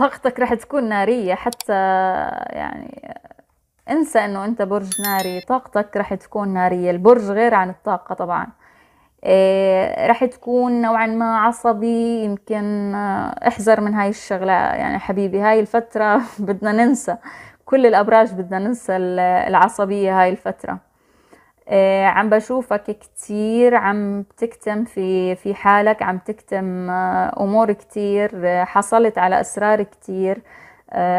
طاقتك راح تكون نارية حتى يعني انسى انه انت برج ناري طاقتك راح تكون نارية البرج غير عن الطاقة طبعا إيه راح تكون نوعا ما عصبي يمكن آه، احذر من هاي الشغلة يعني حبيبي هاي الفترة بدنا ننسى كل الأبراج بدنا ننسى العصبية هاي الفترة آه، عم بشوفك كتير عم تكتم في في حالك عم تكتم آه، امور كتير آه، حصلت على اسرار كتير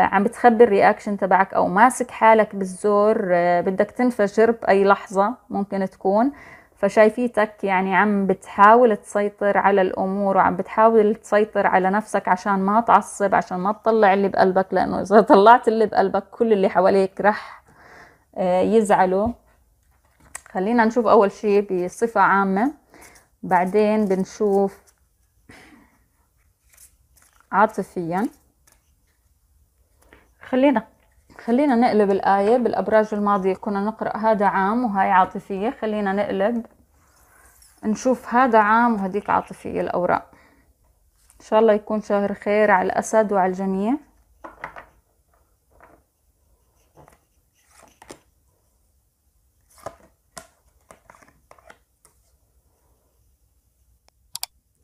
عم بتخبي الرياكشن تبعك او ماسك حالك بالزور بدك تنفجر باي لحظه ممكن تكون فشايفيتك يعني عم بتحاول تسيطر على الامور وعم بتحاول تسيطر على نفسك عشان ما تعصب عشان ما تطلع اللي بقلبك لانه اذا طلعت اللي بقلبك كل اللي حواليك رح يزعلوا خلينا نشوف اول شيء بصفة عامة بعدين بنشوف عاطفيا خلينا خلينا نقلب الآية بالأبراج الماضية كنا نقرأ هذا عام وهاي عاطفية خلينا نقلب نشوف هذا عام وهديك عاطفية الأوراق إن شاء الله يكون شهر خير على الأسد وعلى الجميع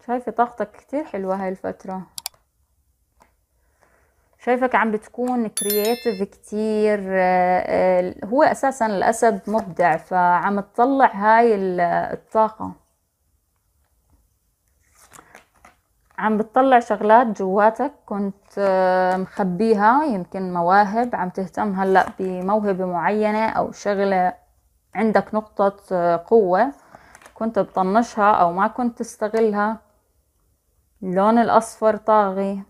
شايفة طاقتك كتير حلوة هاي الفترة شايفك عم بتكون كرياتيف كتير آه، آه، هو اساسا الاسد مبدع فعم تطلع هاي الطاقة عم بتطلع شغلات جواتك كنت آه، مخبيها يمكن مواهب عم تهتم هلأ بموهبة معينة او شغلة عندك نقطة قوة كنت تطنشها او ما كنت تستغلها اللون الأصفر طاغي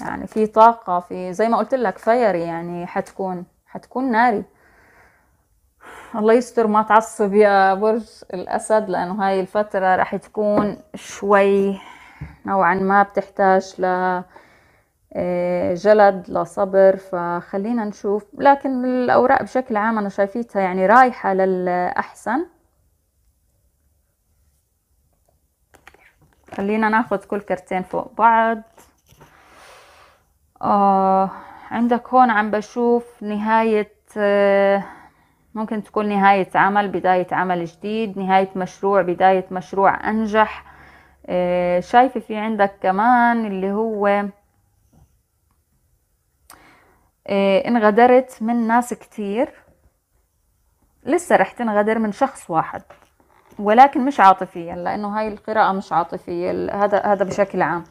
يعني في طاقة في زي ما قلت لك فيري يعني حتكون حتكون ناري الله يستر ما تعصب يا برج الأسد لأنه هاي الفترة راح تكون شوي نوعا ما بتحتاج ل آه، جلد لصبر فخلينا نشوف لكن الأوراق بشكل عام أنا شايفيتها يعني رايحة للأحسن خلينا ناخذ كل كرتين فوق بعض آه عندك هون عم بشوف نهاية آه ممكن تكون نهاية عمل بداية عمل جديد نهاية مشروع بداية مشروع أنجح آه شايفة في عندك كمان اللي هو آه انغدرت من ناس كتير لسه رح تنغدر من شخص واحد ولكن مش عاطفيا لانه هاي القراءه مش عاطفيه هذا هذا بشكل عام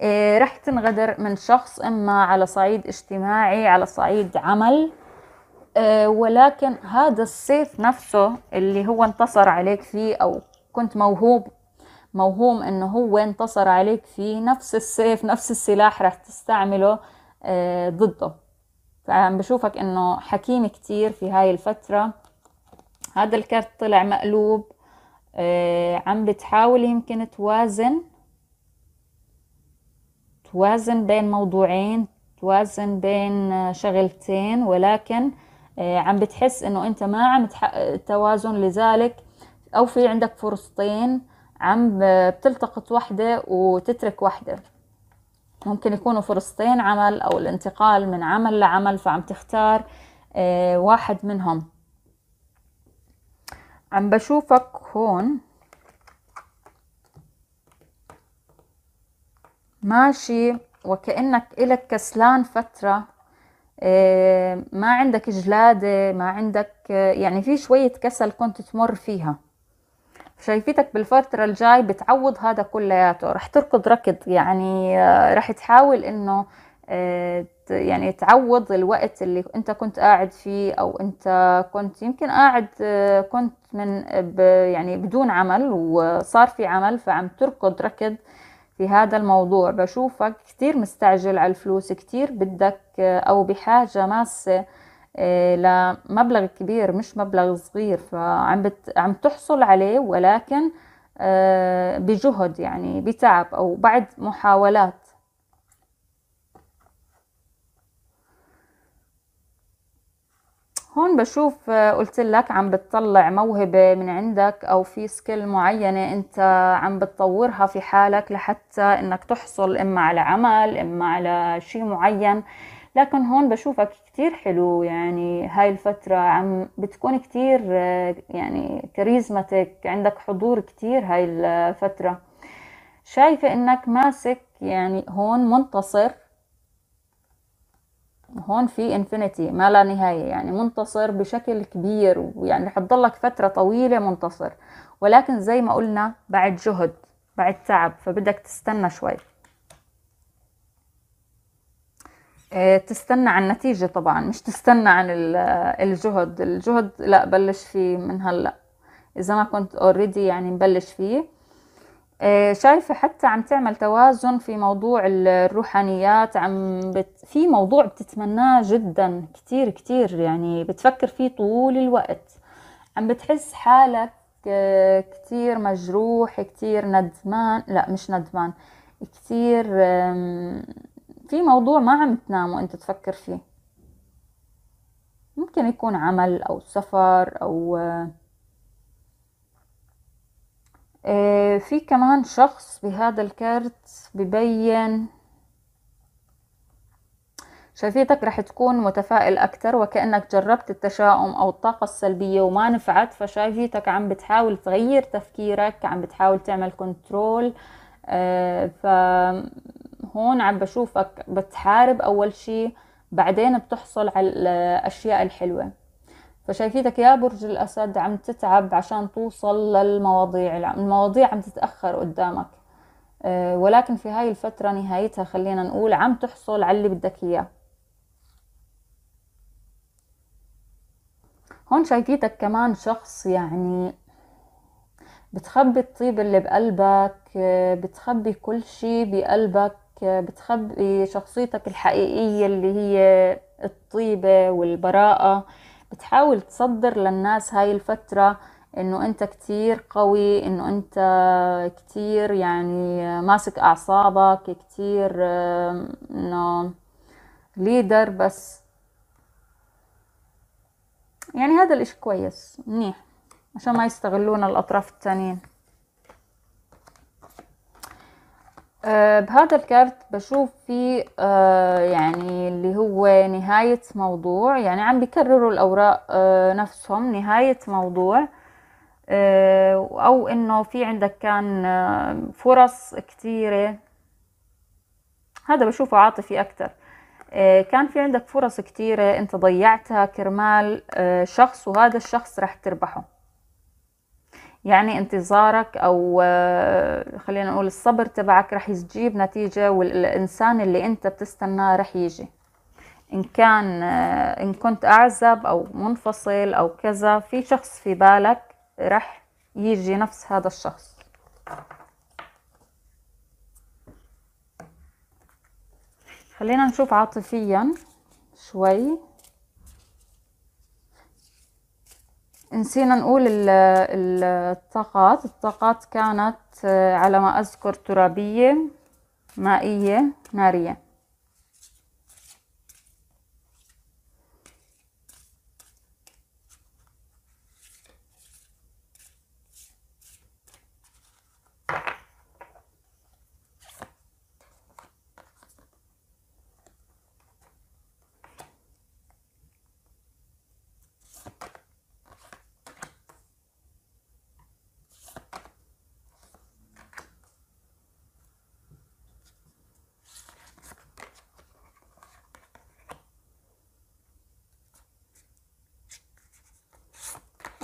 إيه، رح تنغدر من شخص اما على صعيد اجتماعي على صعيد عمل إيه، ولكن هذا السيف نفسه اللي هو انتصر عليك فيه او كنت موهوب موهوم انه هو انتصر عليك فيه نفس السيف نفس السلاح رح تستعمله إيه، ضده فعم بشوفك انه حكيم كتير في هاي الفترة هذا الكرت طلع مقلوب آه، عم بتحاول يمكن توازن توازن بين موضوعين توازن بين آه، شغلتين ولكن آه، عم بتحس انه انت ما عم تحقق التوازن لذلك او في عندك فرصتين عم بتلتقط واحدة وتترك واحدة ممكن يكونوا فرصتين عمل او الانتقال من عمل لعمل فعم تختار واحد منهم عم بشوفك هون ماشي وكأنك إلك كسلان فترة إيه، ما عندك جلادة ما عندك يعني في شوية كسل كنت تمر فيها شايفيتك بالفترة الجاي بتعوض هذا كلياته رح تركض ركض يعني آه، رح تحاول انه يعني تعوض الوقت اللي انت كنت قاعد فيه او انت كنت يمكن قاعد كنت من يعني بدون عمل وصار في عمل فعم تركض ركض في هذا الموضوع بشوفك كتير مستعجل على الفلوس كتير بدك او بحاجة ماسة آه، لمبلغ كبير مش مبلغ صغير فعم بت عم تحصل عليه ولكن آه، بجهد يعني بتعب او بعد محاولات هون بشوف آه، قلت لك عم بتطلع موهبة من عندك أو في سكيل معينة أنت عم بتطورها في حالك لحتى أنك تحصل إما على عمل إما على شيء معين لكن هون بشوفك كتير حلو يعني هاي الفترة عم بتكون كتير آه، يعني كاريزمتك عندك حضور كتير هاي الفترة شايفة إنك ماسك يعني هون منتصر هون في انفينيتي ما لا نهاية يعني منتصر بشكل كبير ويعني رح تضلك فترة طويلة منتصر ولكن زي ما قلنا بعد جهد بعد تعب فبدك تستنى شوي آه، تستنى عن النتيجة طبعا مش تستنى عن آه، الجهد الجهد لا بلش فيه من هلأ إذا ما كنت اوريدي يعني مبلش فيه آه، شايفة حتى عم تعمل توازن في موضوع الروحانيات عم بت... في موضوع بتتمناه جدا كتير كتير يعني بتفكر فيه طول الوقت عم بتحس حالك آه، كتير مجروح كتير ندمان لا مش ندمان كتير في موضوع ما عم تنام وانت تفكر فيه ممكن يكون عمل او سفر او آه، آه، في كمان شخص بهذا الكارت ببين شايفيتك رح تكون متفائل أكتر وكأنك جربت التشاؤم أو الطاقة السلبية وما نفعت فشايفيتك عم بتحاول تغير تفكيرك عم بتحاول تعمل كنترول آه، فهون عم بشوفك بتحارب أول شي بعدين بتحصل على الأشياء الحلوة فشايفيتك يا برج الأسد عم تتعب عشان توصل للمواضيع المواضيع عم تتأخر قدامك آه، ولكن في هاي الفترة نهايتها خلينا نقول عم تحصل على اللي بدك إياه هون شايفيتك كمان شخص يعني بتخبي الطيب اللي بقلبك آه، بتخبي كل شيء بقلبك آه، بتخبي شخصيتك الحقيقية اللي هي الطيبة والبراءة بتحاول تصدر للناس هاي الفترة انه انت كتير قوي انه انت كتير يعني ماسك اعصابك كتير انه ليدر بس يعني هذا الاشي كويس منيح عشان ما يستغلونا الاطراف التانيين أه بهذا الكارت بشوف في أه يعني اللي هو نهاية موضوع يعني عم بكرروا الأوراق أه نفسهم نهاية موضوع آه، أو إنه في عندك كان آه، فرص كتيرة هذا بشوفه عاطفي أكتر آه، كان في عندك فرص كتيرة أنت ضيعتها كرمال شخص وهذا الشخص رح تربحه يعني انتظارك او آه، خلينا نقول الصبر تبعك رح يجيب نتيجة والانسان اللي انت بتستناه رح يجي ان كان آه، ان كنت اعزب او منفصل او كذا في شخص في بالك رح يجي نفس هذا الشخص خلينا نشوف عاطفيا شوي نسينا نقول الطاقات الطاقات كانت آه، على ما أذكر ترابية مائية نارية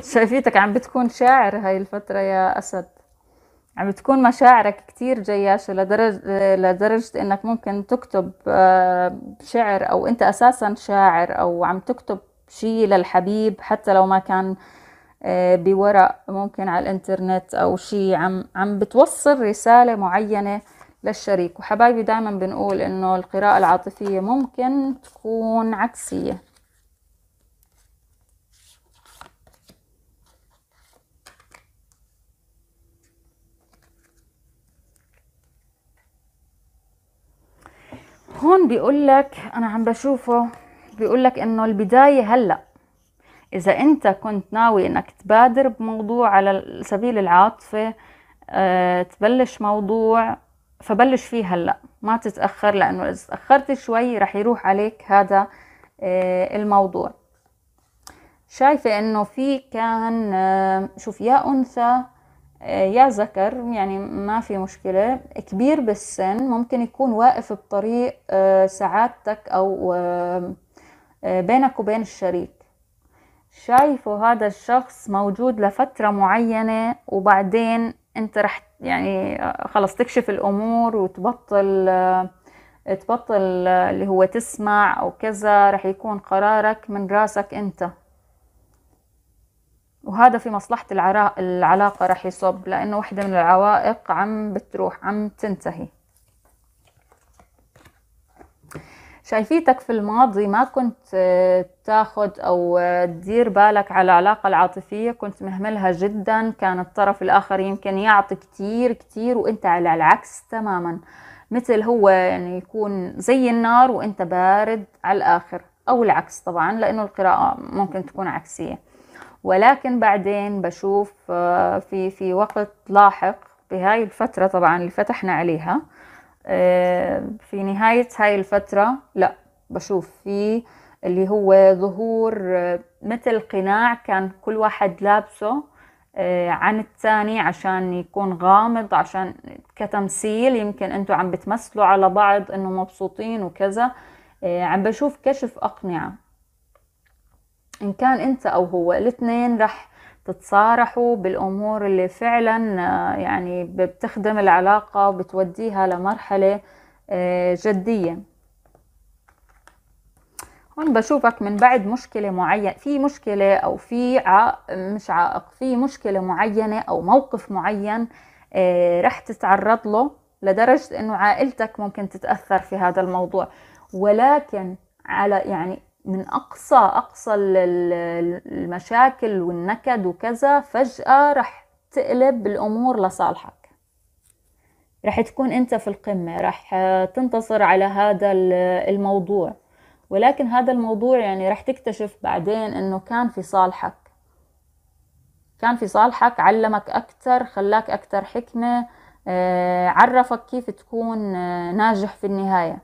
شايفيتك عم بتكون شاعر هاي الفترة يا أسد عم بتكون مشاعرك كتير جياشة لدرجة, لدرجة إنك ممكن تكتب آه، شعر أو أنت أساسا شاعر أو عم تكتب شي للحبيب حتى لو ما كان آه، بورق ممكن على الانترنت أو شي عم, عم بتوصل رسالة معينة للشريك وحبايبي دائما بنقول إنه القراءة العاطفية ممكن تكون عكسية هون بيقول لك انا عم بشوفه بيقول لك انه البدايه هلا اذا انت كنت ناوي انك تبادر بموضوع على سبيل العاطفه أه تبلش موضوع فبلش فيه هلا ما تتاخر لانه اذا تاخرت شوي رح يروح عليك هذا أه الموضوع شايفه انه في كان أه شوف يا انثى آه، يا ذكر يعني ما في مشكلة كبير بالسن ممكن يكون واقف بطريق آه، سعادتك أو آه، بينك وبين الشريك شايفه هذا الشخص موجود لفترة معينة وبعدين انت رح يعني خلص تكشف الأمور وتبطل تبطل اللي هو تسمع أو كذا رح يكون قرارك من راسك انت وهذا في مصلحة العلاقة رح يصب لأنه واحدة من العوائق عم بتروح عم تنتهي شايفيتك في الماضي ما كنت آه، تاخد أو آه، تدير بالك على العلاقة العاطفية كنت مهملها جدا كان الطرف الآخر يمكن يعطي كتير كتير وإنت على العكس تماما مثل هو يعني يكون زي النار وإنت بارد على الآخر أو العكس طبعا لأنه القراءة ممكن تكون عكسية ولكن بعدين بشوف آه، في في وقت لاحق بهاي الفترة طبعا اللي فتحنا عليها آه، في نهاية هاي الفترة لا بشوف في اللي هو ظهور آه، مثل قناع كان كل واحد لابسه عن الثاني عشان يكون غامض عشان كتمثيل يمكن انتوا عم بتمثلوا على بعض انه مبسوطين وكذا عم بشوف كشف اقنعه إن كان أنت أو هو الاثنين رح تتصارحوا بالأمور اللي فعلا آه، يعني بتخدم العلاقة وبتوديها لمرحلة آه، جدية هون بشوفك من بعد مشكلة معينة في مشكلة أو في عائق مش عائق في مشكلة معينة أو موقف معين آه، رح تتعرض له لدرجة أنه عائلتك ممكن تتأثر في هذا الموضوع ولكن على يعني من أقصى أقصى المشاكل والنكد وكذا فجأة رح تقلب الأمور لصالحك رح تكون أنت في القمة رح تنتصر على هذا الموضوع ولكن هذا الموضوع يعني رح تكتشف بعدين أنه كان في صالحك كان في صالحك علمك أكتر خلاك أكتر حكمة آه، عرفك كيف تكون آه، ناجح في النهايه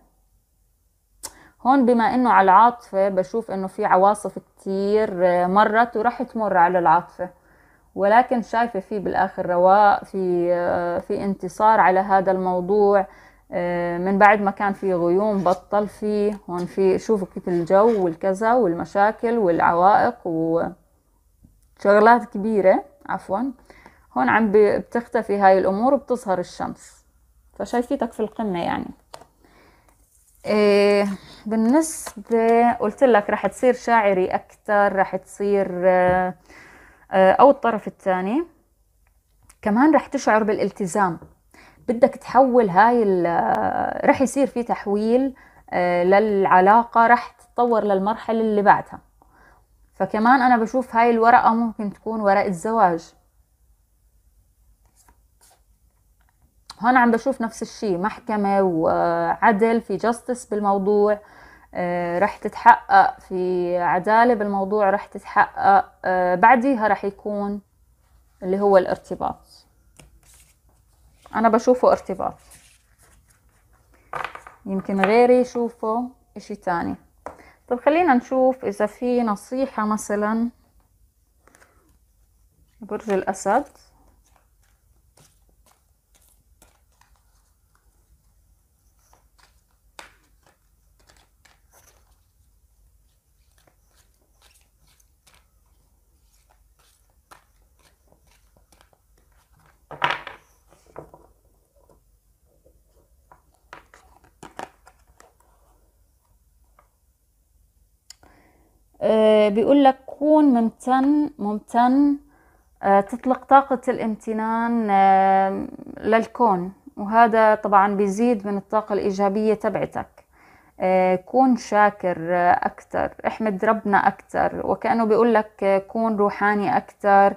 هون بما انه على العاطفة بشوف انه في عواصف كتير آه، مرت وراح تمر على العاطفة ولكن شايفة في بالاخر رواء في آه، في انتصار على هذا الموضوع آه، من بعد ما كان في غيوم بطل فيه هون في شوفوا كيف الجو والكذا والمشاكل والعوائق وشغلات كبيرة عفوا هون عم بتختفي هاي الامور وبتظهر الشمس فشايفتك في القمة يعني إيه بالنسبة قلت لك رح تصير شاعري أكثر رح تصير آه، آه، أو الطرف الثاني كمان رح تشعر بالالتزام بدك تحول هاي آه، رح يصير في تحويل للعلاقة رح تتطور للمرحلة اللي بعدها فكمان أنا بشوف هاي الورقة ممكن تكون ورقة زواج هون عم بشوف نفس الشيء محكمة وعدل في جاستس بالموضوع آه، رح تتحقق في عدالة بالموضوع رح تتحقق آه، بعديها رح يكون اللي هو الارتباط أنا بشوفه ارتباط يمكن غيري يشوفه اشي تاني طب خلينا نشوف إذا في نصيحة مثلا برج الأسد بيقول لك كون ممتن ممتن آه، تطلق طاقة الامتنان آه، للكون وهذا طبعا بيزيد من الطاقة الإيجابية تبعتك آه، كون شاكر أكثر احمد ربنا أكثر وكأنه بيقول لك كون روحاني أكثر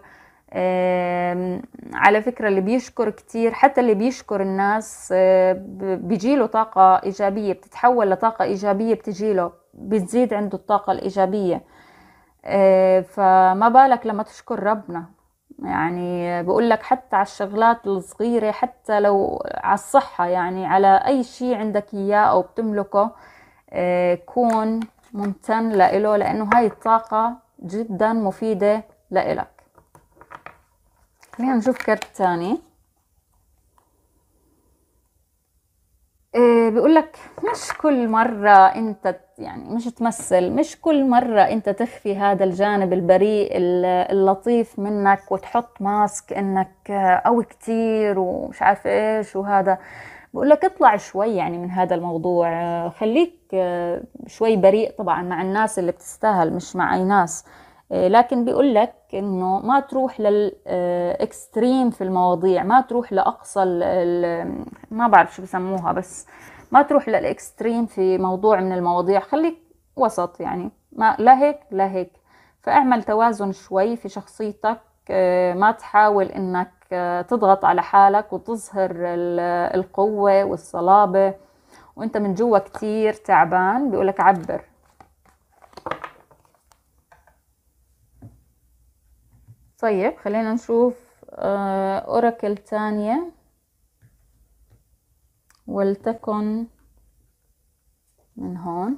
على فكرة اللي بيشكر كتير حتى اللي بيشكر الناس بيجيله طاقة إيجابية بتتحول لطاقة إيجابية بتجيله بتزيد عنده الطاقة الإيجابية آه، فما بالك لما تشكر ربنا يعني بقول لك حتى على الشغلات الصغيرة حتى لو على الصحة يعني على أي شيء عندك إياه أو بتملكه آه، كون ممتن لإله لأنه هاي الطاقة جدا مفيدة لإلك خلينا نشوف كرت تاني آه، بيقول لك مش كل مرة أنت يعني مش تمثل مش كل مرة أنت تخفي هذا الجانب البريء اللطيف منك وتحط ماسك إنك آه، قوي كتير ومش عارف إيش وهذا بقول لك اطلع شوي يعني من هذا الموضوع آه، خليك شوي بريء طبعا مع الناس اللي بتستاهل مش مع أي ناس آه، لكن بيقول لك انه ما تروح للاكستريم آه، في المواضيع ما تروح لاقصى ما بعرف شو بسموها بس ما تروح للاكستريم في موضوع من المواضيع خليك وسط يعني ما لا هيك لا هيك فاعمل توازن شوي في شخصيتك آه، ما تحاول انك تضغط على حالك وتظهر القوة والصلابة وانت من جوا كتير تعبان بيقولك عبر طيب خلينا نشوف آه، أوراكل تانية ولتكن من هون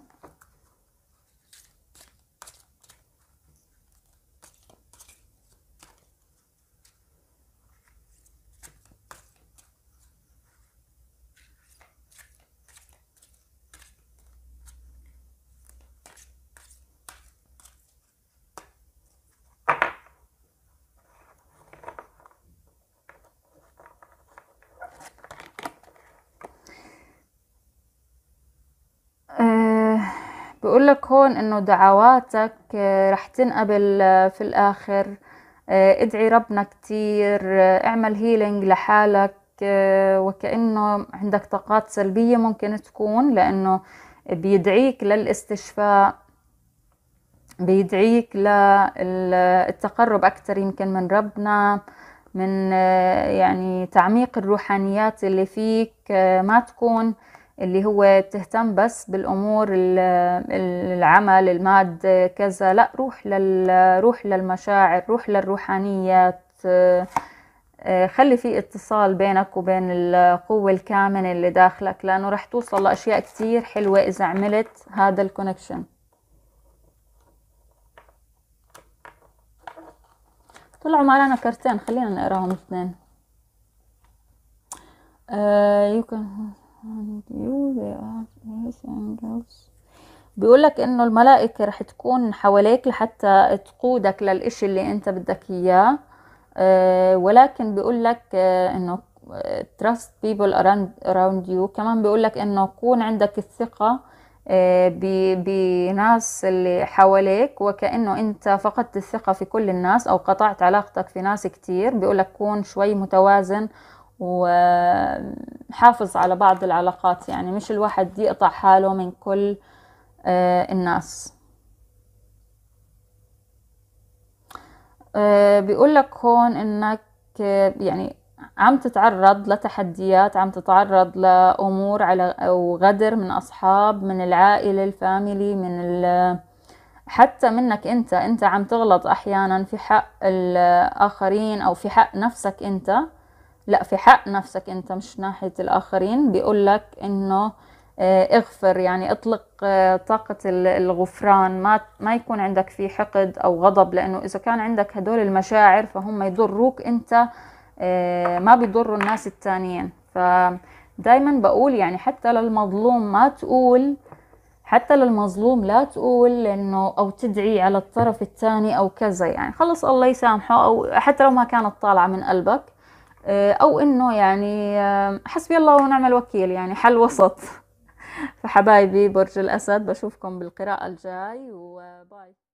بيقول لك هون انه دعواتك آه، رح تنقبل آه، في الاخر آه، ادعي ربنا كتير اعمل هيلينج لحالك وكأنه عندك طاقات سلبية ممكن تكون لأنه بيدعيك للاستشفاء بيدعيك للتقرب اكتر يمكن من ربنا من يعني تعميق الروحانيات اللي فيك ما تكون اللي هو تهتم بس بالامور العمل الماده كذا لا روح لل روح للمشاعر روح للروحانيات آه، خلي في اتصال بينك وبين القوة الكامنة اللي داخلك لأنه رح توصل لأشياء كتير حلوة إذا عملت هذا الكونكشن طلعوا معنا كرتين خلينا نقراهم اثنين uh, بيقول لك انه الملائكة رح تكون حواليك لحتى تقودك للإشي اللي انت بدك اياه آه، ولكن بيقول لك آه، انه آه، trust people around, around you كمان بيقول لك انه يكون عندك الثقة بناس اللي حواليك وكأنه انت فقدت الثقة في كل الناس او قطعت علاقتك في ناس كتير بيقول لك كون شوي متوازن وحافظ على بعض العلاقات يعني مش الواحد يقطع حاله من كل آه، الناس آه، بيقول لك هون انك آه، يعني عم تتعرض لتحديات عم تتعرض لامور على او غدر من اصحاب من العائله الفاميلي من ال حتى منك انت انت عم تغلط احيانا في حق الاخرين او في حق نفسك انت لا في حق نفسك انت مش ناحية الاخرين بيقول لك انه آه، اغفر يعني اطلق آه، طاقة الغفران ما ما يكون عندك في حقد او غضب لانه اذا كان عندك هدول المشاعر فهم يضروك انت آه، ما بيضروا الناس التانيين فدايما بقول يعني حتى للمظلوم ما تقول حتى للمظلوم لا تقول انه او تدعي على الطرف الثاني او كذا يعني خلص الله يسامحه او حتى لو ما كانت طالعة من قلبك آه، او انه يعني آه، حسبي الله ونعم الوكيل يعني حل وسط فحبايبي برج الاسد بشوفكم بالقراءه الجاي وباي